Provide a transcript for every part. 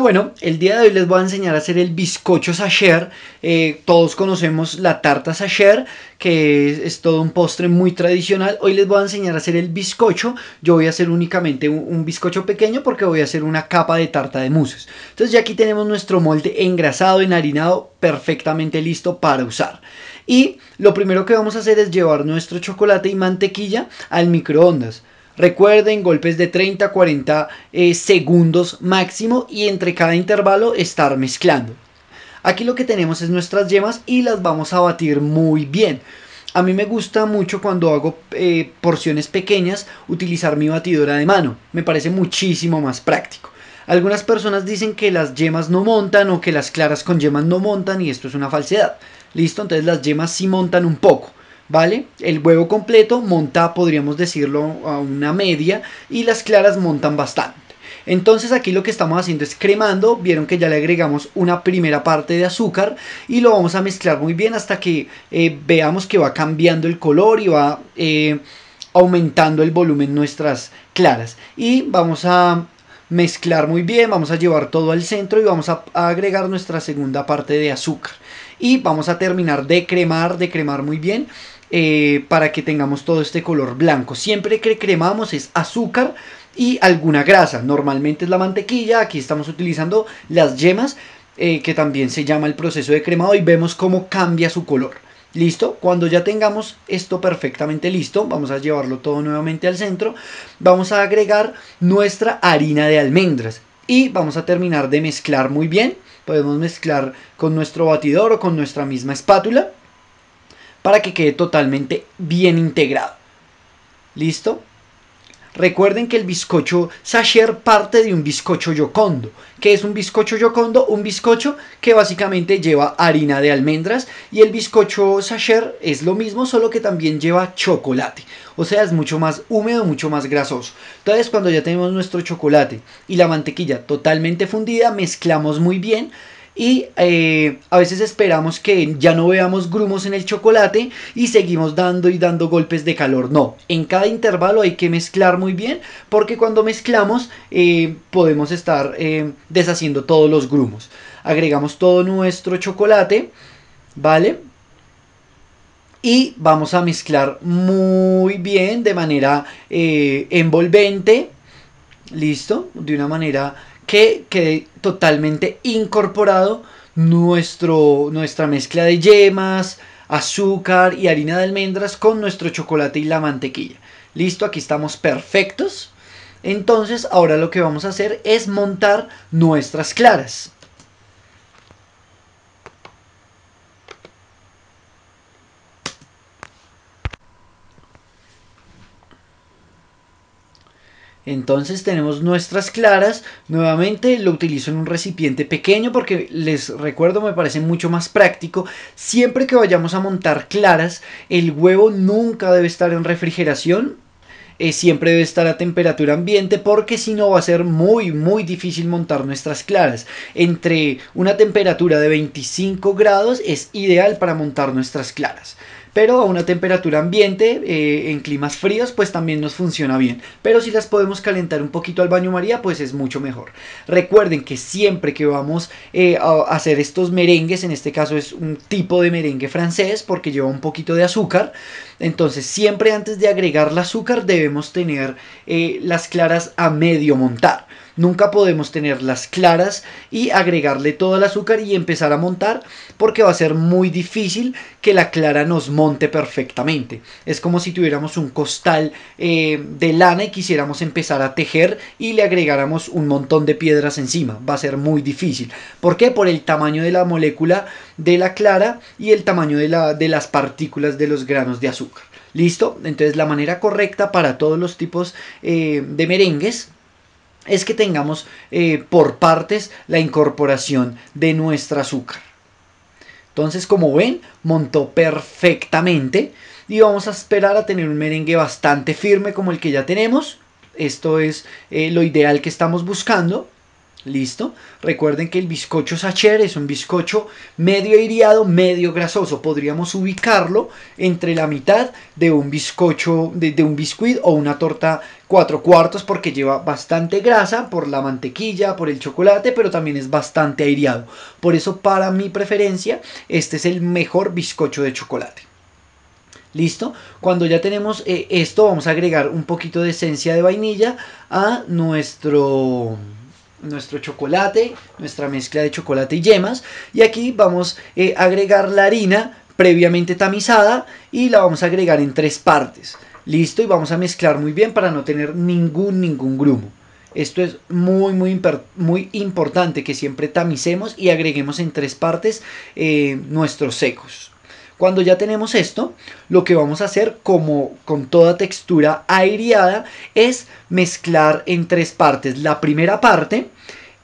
Bueno, el día de hoy les voy a enseñar a hacer el bizcocho sacher. Eh, todos conocemos la tarta sacher, que es, todo un postre muy tradicional. Hoy les voy a enseñar a hacer el bizcocho. Yo voy a hacer únicamente un, bizcocho pequeño porque voy a hacer una capa de tarta de muses. Entonces ya aquí tenemos nuestro molde engrasado, enharinado, perfectamente listo para usar. Y lo primero que vamos a hacer es llevar nuestro chocolate y mantequilla al microondas. Recuerden, golpes de 30, a 40 segundos máximo y entre cada intervalo estar mezclando. Aquí lo que tenemos es nuestras yemas y las vamos a batir muy bien. A mí me gusta mucho cuando hago eh, porciones pequeñas utilizar mi batidora de mano. Me parece muchísimo más práctico. Algunas personas dicen que las yemas no montan o que las claras con yemas no montan y esto es una falsedad. Listo, entonces las yemas sí montan un poco. ¿vale? El huevo completo monta, podríamos decirlo, a una media y las claras montan bastante. Entonces aquí lo que estamos haciendo es cremando, vieron que ya le agregamos una primera parte de azúcar y lo vamos a mezclar muy bien hasta que eh, veamos que va cambiando el color y va eh, aumentando el volumen nuestras claras. Y vamos a mezclar muy bien, vamos a llevar todo al centro y vamos a, a agregar nuestra segunda parte de azúcar. Y vamos a terminar de cremar, de cremar muy bien eh, para que tengamos todo este color blanco. Siempre que cremamos es azúcar y alguna grasa. Normalmente es la mantequilla, aquí estamos utilizando las yemas, eh, que también se llama el proceso de cremado y vemos cómo cambia su color. Listo, cuando ya tengamos esto perfectamente listo, vamos a llevarlo todo nuevamente al centro, vamos a agregar nuestra harina de almendras y vamos a terminar de mezclar muy bien, podemos mezclar con nuestro batidor o con nuestra misma espátula para que quede totalmente bien integrado. ¿Listo? Recuerden que el bizcocho Sacher parte de un bizcocho yocondo. que es un bizcocho yocondo? Un bizcocho que básicamente lleva harina de almendras y el bizcocho Sacher es lo mismo, solo que también lleva chocolate. O sea, es mucho más húmedo, mucho más grasoso. Entonces, cuando ya tenemos nuestro chocolate y la mantequilla totalmente fundida, mezclamos muy bien y eh, a veces esperamos que ya no veamos grumos en el chocolate y seguimos dando y dando golpes de calor. No, en cada intervalo hay que mezclar muy bien porque cuando mezclamos eh, podemos estar eh, deshaciendo todos los grumos. Agregamos todo nuestro chocolate, ¿vale? Y vamos a mezclar muy bien de manera envolvente, ¿listo? De una manera que quede totalmente incorporado nuestro, nuestra mezcla de yemas, azúcar y harina de almendras con nuestro chocolate y la mantequilla. Listo, aquí estamos perfectos. Entonces ahora lo que vamos a hacer es montar nuestras claras. Entonces tenemos nuestras claras. Nuevamente lo utilizo en un recipiente pequeño porque les recuerdo me parece mucho más práctico. Siempre que vayamos a montar claras, el huevo nunca debe estar en refrigeración. Eh, siempre debe estar a temperatura ambiente porque si no va a ser muy muy difícil montar nuestras claras. Entre una temperatura de 25 grados es ideal para montar nuestras claras pero a una temperatura ambiente, eh, en climas fríos, pues también nos funciona bien. Pero si las podemos calentar un poquito al baño María, pues es mucho mejor. Recuerden que siempre que vamos eh, a hacer estos merengues, en este caso es un tipo de merengue francés porque lleva un poquito de azúcar, entonces siempre antes de agregar el azúcar debemos tener eh, las claras a medio montar. Nunca podemos tener las claras y agregarle todo el azúcar y empezar a montar porque va a ser muy difícil que la clara nos monte perfectamente. Es como si tuviéramos un costal eh, de lana y quisiéramos empezar a tejer y le agregáramos un montón de piedras encima. Va a ser muy difícil. ¿Por qué? Por el tamaño de la molécula de la clara y el tamaño de, la, de las partículas de los granos de azúcar. ¿Listo? Entonces la manera correcta para todos los tipos eh, de merengues es que tengamos eh, por partes la incorporación de nuestro azúcar. Entonces, como ven, montó perfectamente y vamos a esperar a tener un merengue bastante firme como el que ya tenemos. Esto es eh, lo ideal que estamos buscando. ¿Listo? Recuerden que el bizcocho sacher es un bizcocho medio aireado, medio grasoso. Podríamos ubicarlo entre la mitad de un bizcocho, de, un biscuit o una torta cuatro cuartos porque lleva bastante grasa por la mantequilla, por el chocolate, pero también es bastante aireado. Por eso para mi preferencia este es el mejor bizcocho de chocolate. ¿Listo? Cuando ya tenemos eh, esto vamos a agregar un poquito de esencia de vainilla a nuestro nuestro chocolate, nuestra mezcla de chocolate y yemas. Y aquí vamos eh, a agregar la harina previamente tamizada y la vamos a agregar en tres partes. Listo, y vamos a mezclar muy bien para no tener ningún, ningún grumo. Esto es muy, muy, muy importante que siempre tamicemos y agreguemos en tres partes eh, nuestros secos. Cuando ya tenemos esto, lo que vamos a hacer como con toda textura aireada es mezclar en tres partes. La primera parte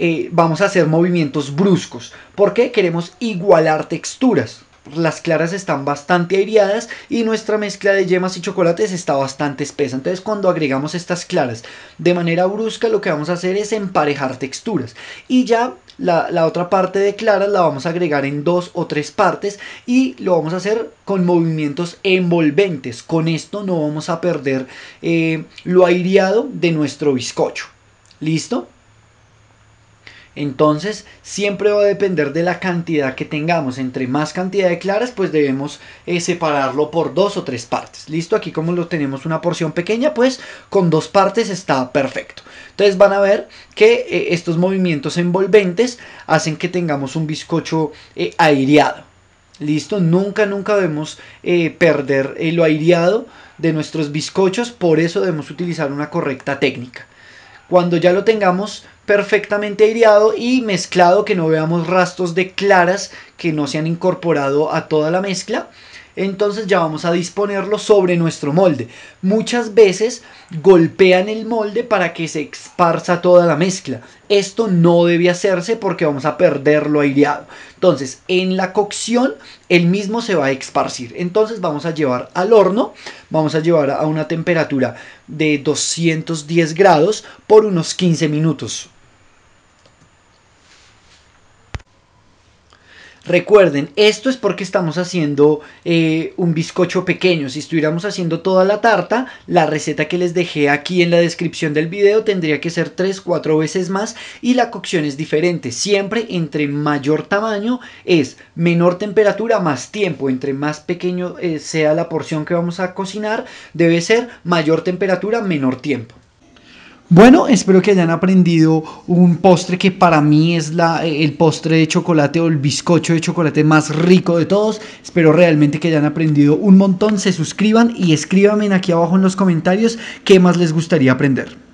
eh, vamos a hacer movimientos bruscos porque queremos igualar texturas las claras están bastante aireadas y nuestra mezcla de yemas y chocolates está bastante espesa. Entonces cuando agregamos estas claras de manera brusca lo que vamos a hacer es emparejar texturas y ya la, otra parte de claras la vamos a agregar en dos o tres partes y lo vamos a hacer con movimientos envolventes. Con esto no vamos a perder eh, lo aireado de nuestro bizcocho. ¿Listo? Entonces, siempre va a depender de la cantidad que tengamos. Entre más cantidad de claras, pues debemos eh, separarlo por dos o tres partes. Listo, aquí como lo tenemos una porción pequeña, pues con dos partes está perfecto. Entonces van a ver que eh, estos movimientos envolventes hacen que tengamos un bizcocho eh, aireado. Listo, nunca, nunca debemos perder lo aireado de nuestros bizcochos, por eso debemos utilizar una correcta técnica. Cuando ya lo tengamos perfectamente aireado y mezclado, que no veamos rastros de claras que no se han incorporado a toda la mezcla. Entonces ya vamos a disponerlo sobre nuestro molde. Muchas veces golpean el molde para que se esparza toda la mezcla. Esto no debe hacerse porque vamos a perderlo aireado. Entonces en la cocción el mismo se va a esparcir. Entonces vamos a llevar al horno, vamos a llevar a una temperatura de 210 grados por unos 15 minutos Recuerden, esto es porque estamos haciendo eh, un bizcocho pequeño. Si estuviéramos haciendo toda la tarta, la receta que les dejé aquí en la descripción del video tendría que ser 3-4 veces más y la cocción es diferente. Siempre entre mayor tamaño es menor temperatura más tiempo. Entre más pequeño eh, sea la porción que vamos a cocinar, debe ser mayor temperatura, menor tiempo. Bueno, espero que hayan aprendido un postre que para mí es la, el postre de chocolate o el bizcocho de chocolate más rico de todos. Espero realmente que hayan aprendido un montón. Se suscriban y escríbanme aquí abajo en los comentarios qué más les gustaría aprender.